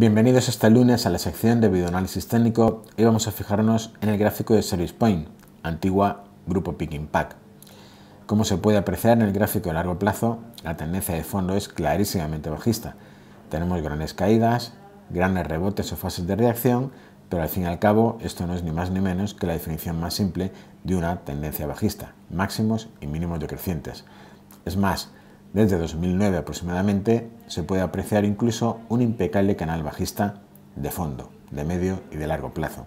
Bienvenidos este lunes a la sección de videoanálisis técnico. y vamos a fijarnos en el gráfico de Service Point, antigua Grupo Picking Pack. Como se puede apreciar en el gráfico de largo plazo, la tendencia de fondo es clarísimamente bajista. Tenemos grandes caídas, grandes rebotes o fases de reacción, pero al fin y al cabo esto no es ni más ni menos que la definición más simple de una tendencia bajista, máximos y mínimos decrecientes. Es más, desde 2009 aproximadamente se puede apreciar incluso un impecable canal bajista de fondo, de medio y de largo plazo.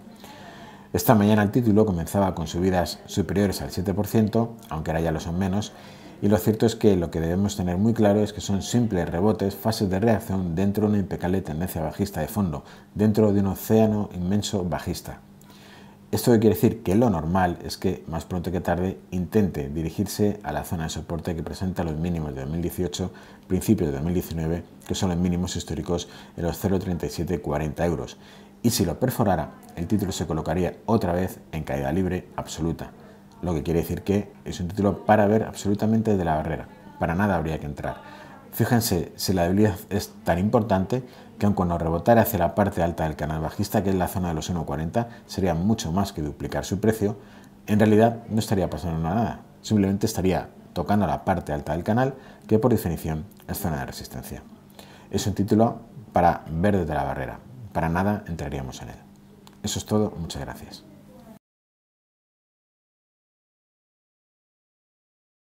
Esta mañana el título comenzaba con subidas superiores al 7%, aunque ahora ya lo son menos, y lo cierto es que lo que debemos tener muy claro es que son simples rebotes, fases de reacción dentro de una impecable tendencia bajista de fondo, dentro de un océano inmenso bajista. Esto quiere decir que lo normal es que más pronto que tarde intente dirigirse a la zona de soporte que presenta los mínimos de 2018, principios de 2019, que son los mínimos históricos de los 0,3740 euros. Y si lo perforara, el título se colocaría otra vez en caída libre absoluta, lo que quiere decir que es un título para ver absolutamente de la barrera, para nada habría que entrar. Fíjense si la debilidad es tan importante que aun cuando rebotara hacia la parte alta del canal bajista, que es la zona de los 1.40, sería mucho más que duplicar su precio, en realidad no estaría pasando nada, simplemente estaría tocando la parte alta del canal, que por definición es zona de resistencia. Es un título para ver desde la barrera, para nada entraríamos en él. Eso es todo, muchas gracias.